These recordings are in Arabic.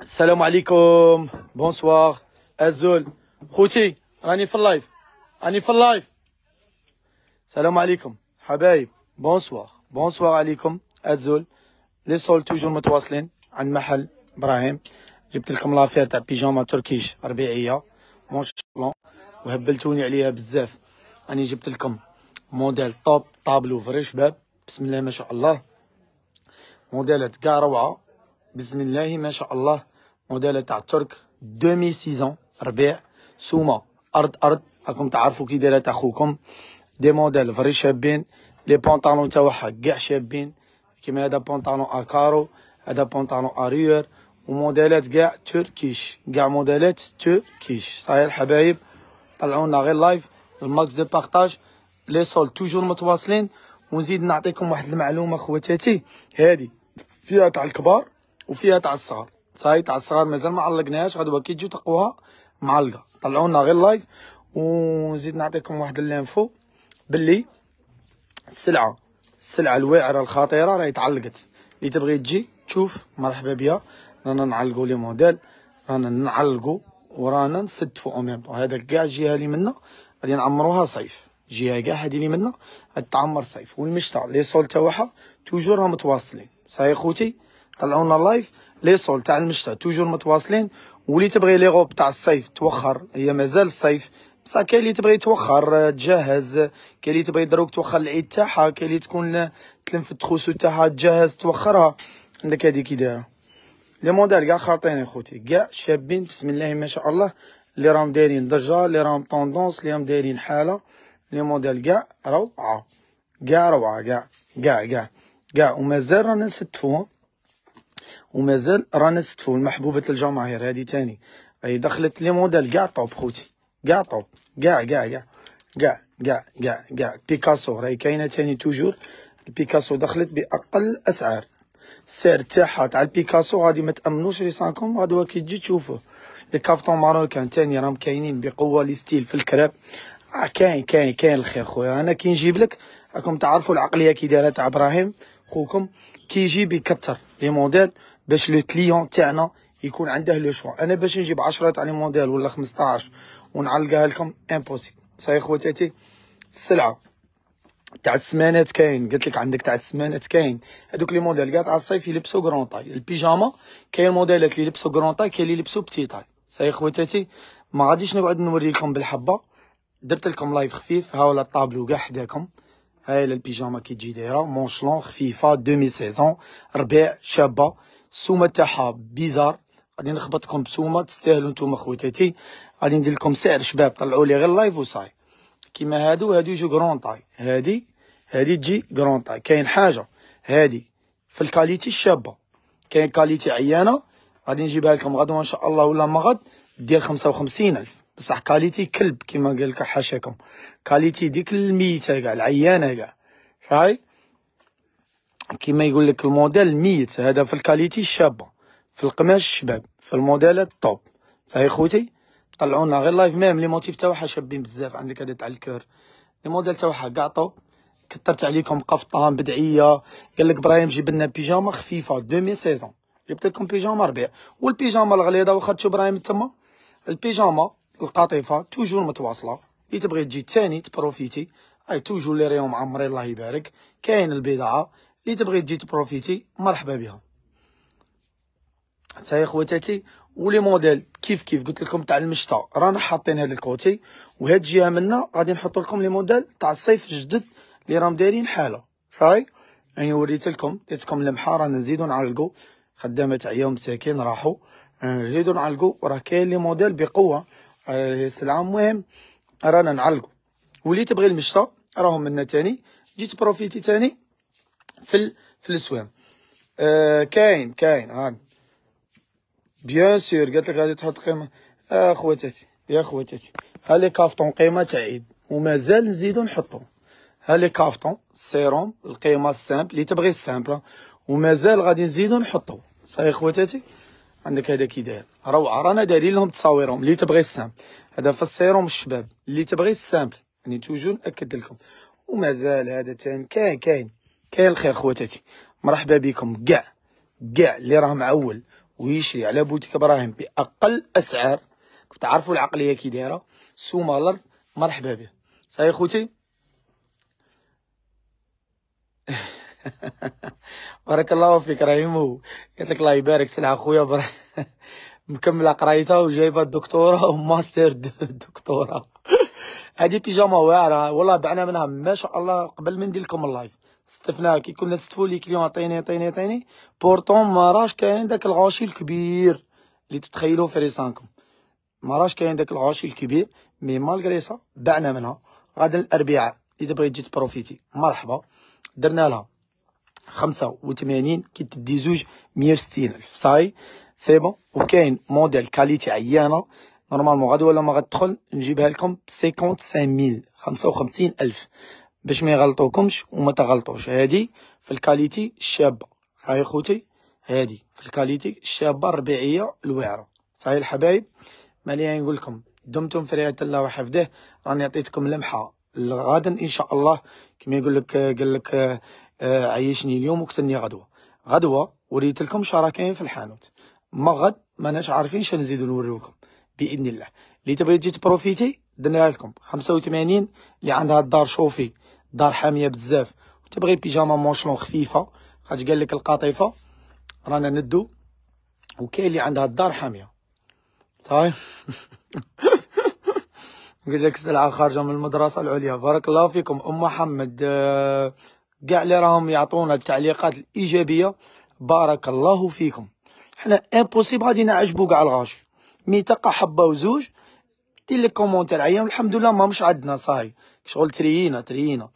السلام عليكم بونسوار الزول خوتي راني في اللايف راني في اللايف السلام عليكم حبايب بونسوار بونسوار عليكم الزول لي سول توجور متواصلين عند محل ابراهيم جبت لكم لافير تاع بيجاما تركيش ربيعيه مون شلون وهبلتوني عليها بزاف راني جبت لكم موديل طوب طابلو فري شباب بسم الله ما شاء الله موديلات كاع روعه بسم الله ما شاء الله موديل تاع ترك 2600 ربيع سومه ارض ارض راكم تعرفوا كي دايره تاع خوكم دي موديل فري شابين لي بونطالون تاعها كاع شابين كيما هذا بونطالون اكارو هذا بونطالون اريور وموديلات كاع تركيش كاع موديلات تركيش صحيح الحبايب طلعوا لنا غير لايف الماكس دو بارطاج لي سول توجور متواصلين ونزيد نعطيكم واحد المعلومه خواتاتي هادي فيها تاع الكبار وفيها تاع الصغار صاي تاع الصغار مازال ما علقناهاش غدوه كي تجيو تقوها معلقه لنا غير لايف ونزيد نعطيكم واحد الانفو باللي السلعه السلعه الواعره الخطيره راهي تعلقت اللي تبغي تجي تشوف مرحبا بيا رانا نعلقوا لي موديل رانا نعلقوا ورانا نستفوا اوميم ميم هذا كاع الجهه لي منا غادي نعمروها صيف جهه كاع هذه لي منا تعمر صيف والمشطه لي سول تاعها توجور راهم متواصلين صاي خوتي طلعونا لايف لي سول تاع المشتى توجور متواصلين واللي تبغي لي غوب تاع الصيف توخر هي مازال الصيف بصح كاين اللي تبغي توخر آه، تجهز كاين اللي تبغي دروك توخر العيد تاعها كاين اللي تكون آه، تلم في التخوسو تاعها تجهز توخرها عندك هادي كي دايره لي موديل كاع خاطين يا خوتي كاع شابين بسم الله ما شاء الله اللي راهم دايرين ضجه اللي راهم طوندونس اللي راهم دايرين حاله لي موديل كاع روعه كاع روعه كاع كاع كاع كاع ومازال رانا نستفوهم ومازال رانا ستفو المحبوبة الجماهير هادي تاني اي دخلت لي موديل كاع طوب خوتي كاع طوب كاع كاع كاع كاع كاع كاع كاع بيكاسو راهي كاينه تاني توجور البيكاسو دخلت باقل اسعار السعر تاعها تاع البيكاسو غادي ما تامنوش ريسانكم غادي كي تجي تشوفوه لي كافتون ماروكان تاني راهم كاينين بقوه لي ستيل في الكراب راه كاين كاين كاين الخير خويا انا كي نجيبلك راكم تعرفوا العقليه كي دايره تاع ابراهيم خوكم كي يجيب بيكتر لي موديل باش لو كليون تاعنا يكون عنده لو شوا انا باش نجيب 10 تاع لي موديل ولا 15 ونعلقها لكم امبوسيبل صحيح خواتاتي السلعه تاع السمانات كاين قلت لك عندك تاع السمانات كاين هذوك لي موديل قاع تاع الصيف يلبسوا كرون طاي البيجاما كاين موديلات اللي يلبسوا كرون طاي كاين اللي يلبسوا بتي طاي صحيح خواتاتي ما غاديش نقعد نوري لكم بالحبه درت لكم لايف خفيف هاولا الطابلو قاع حداكم هاي البيجاما كي تجي دايره مونشلون خفيفه 2016 سيزون ربيع شابه السومه تاعها بيزار غادي نخبطكم بسومه تستاهلوا نتوما خواتاتي غادي ندير لكم سعر شباب طلعوا لي غير لايف وصاي كيما هادو هادو يجوا غرون طاي هادي هادي تجي غرون طاي كاين حاجه هادي في الكاليتي الشابه كاين كاليتي عيانه غادي نجيبها لكم غدا ان شاء الله ولا ما غد دير 55000 بصح كاليتي كلب كيما قالك حاشاكم كاليتي ديك الميته كاع العيانه كاع هاي كيما يقول لك الموديل ميت هذا في الكاليتي الشابه في القماش الشباب في الموديلات الطوب صحيح خوتي طلعونا غير لايف ميم لي موتيف تاعها شابين بزاف عندك هذا تاع الكور لي موديل تاعها كاع طوب كثرت عليكم قفطان بدعيه قال لك ابراهيم جيب لنا بيجامه خفيفه دومي سيزون جبت لكم بيجامه ربيع والبيجامه الغليظه واخا تشوف ابراهيم تما البيجامه القطيفه توجور متواصله اللي تبغي تجي تاني تبروفيتي اي توجور لي راهم معمرين الله يبارك كاين البضاعه اللي تبغي تجي تبروفيتي مرحبا بها حتى يا خواتاتي ولي موديل كيف كيف قلت لكم تاع المشتا رانا حاطين هذا الكوتي وهاد الجهه منا غادي نحط لكم لي موديل تاع الصيف الجدد اللي راهم دايرين حاله شاي يعني وريت لكم ديتكم لمحه رانا نزيدو نعلقو خدامه تاع يوم ساكن راحوا أه، نزيدو نعلقو راه كاين لي موديل بقوه السلعه المهم رانا نعلقو واللي تبغي المشطه راهم منا تاني جيت بروفيتي تاني في ال... في السوام آه كاين كاين هان بيان سور قالت لك غادي تحط قيمه آه خواتاتي يا خواتاتي ها لي كافطون قيمه تاع عيد ومازال نزيدو نحطو ها لي كافطون سيروم القيمه السامبل اللي تبغي السامبل ومازال غادي نزيدو نحطو صافي خواتاتي عندك هذا كي داير روعه رانا دايرين لهم تصاويرهم اللي تبغي السامبل هذا في السيروم الشباب اللي تبغي السامبل يعني توجو ناكد لكم ومازال هذا تان كاين كاين كاين الخير خواتاتي مرحبا بكم كاع كاع اللي راه معول ويشري على بوتيك ابراهيم باقل اسعار تعرفوا العقليه كي دايره سوما الارض مرحبا به صافي خوتي بارك الله فيك رحيمو قلت لك الله يبارك سلعه خويا بر... مكمله قرايتها وجايبه الدكتوره وماستر دكتوره هذه بيجاما واعره والله بعنا منها ما شاء الله قبل ما ندير لكم اللايف استفناها كي كنا نستفوا لي كليون عطيني عطيني عطيني بورتون ما راش كاين داك الغاشي الكبير اللي تتخيلوه في ريسانكم ما راش كاين داك الغاشي الكبير مي مالغري سا بعنا منها غدا الاربعاء اذا بغيت تجي تبروفيتي مرحبا درنا لها 85 كي تدي زوج 160 الف صاي سي بون وكاين موديل كاليتي عيانه نورمالمون ولا ما غتدخل نجيبها لكم ب 55000 55000 باش ما يغلطوكمش وما تغلطوش هادي في الكاليتي الشابه هاي خوتي هادي في الكاليتي الشابه الربيعيه الواعره صاي الحبايب مالي يعني نقول لكم دمتم في رعايه الله وحفظه راني عطيتكم لمحه غدا ان شاء الله كما يقول لك قال لك آه، عيشني اليوم وقتلني غدوه غدوه وريت لكم شراكين في الحانوت ما غد ماناش عارفين شنو نزيدو نوريوكم باذن الله اللي تبغي تجي تبروفيتي درنا لكم 85 اللي عندها الدار شوفي دار حاميه بزاف وتبغي بيجاما مونشلون خفيفه خاطر قال لك القطيفه رانا ندو وكاين اللي عندها الدار حاميه طيب قلت لك السلعه خارجه من المدرسه العليا بارك الله فيكم ام محمد آه كاع اللي راهم يعطونا التعليقات الايجابيه بارك الله فيكم حنا امبوسيبل غادي نعجبو كاع الغاشي مي تلقى حبه وزوج دير لي كومونتير عيان الحمد لله ما مش عندنا صاي شغل تريينا تريينا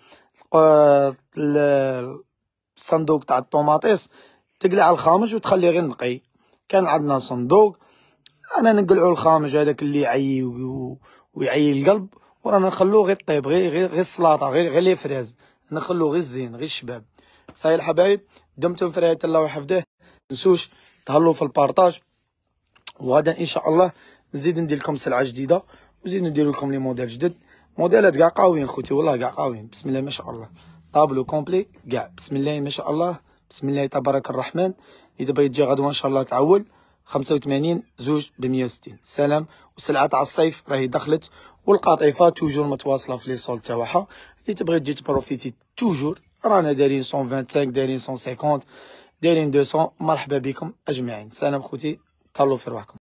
الصندوق آه، تاع الطوماطيس تقلع الخامج وتخلي غير نقي كان عندنا صندوق انا نقلعو الخامج هذاك اللي يعي ويعي القلب ورانا نخلوه غير طيب غير غير السلاطه غير غير لي فريز نخلو غير الزين غير الشباب صاي الحبايب دمتم في رعايه الله وحفظه نسوش تهلو في البارطاج وغدا ان شاء الله نزيد ندير لكم سلعه جديده ونزيد ندير لكم لي موديل جدد موديلات كاع قاويين خوتي والله كاع قاويين بسم الله ما شاء الله طابلو كومبلي كاع بسم الله ما شاء الله بسم الله تبارك الرحمن اذا بغيت تجي غدوه ان شاء الله تعول 85 زوج ب 160 سلام وسلعه تاع الصيف راهي دخلت والقاطفه توجور متواصله في لي سول تاعها اللي تبغي تجي تبروفيتي توجور رانا دايرين 125 دايرين 150 دايرين 200 مرحبا بكم اجمعين سلام خوتي طلوا في روحكم